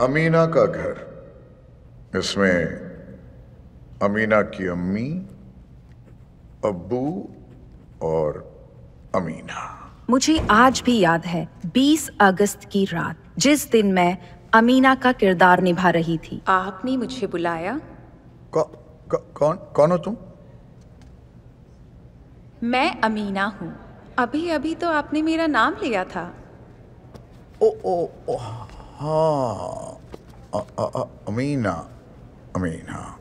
अमीना का घर इसमें अमीना की अम्मी अब्बू और अमीना मुझे आज भी याद है 20 अगस्त की रात जिस दिन मैं अमीना का किरदार निभा रही थी आपने मुझे बुलाया कौ, कौ, कौन कौन हो तुम मैं अमीना हूँ अभी अभी तो आपने मेरा नाम लिया था ओ ओ, ओ Oh, uh, uh, mean, uh, Amina.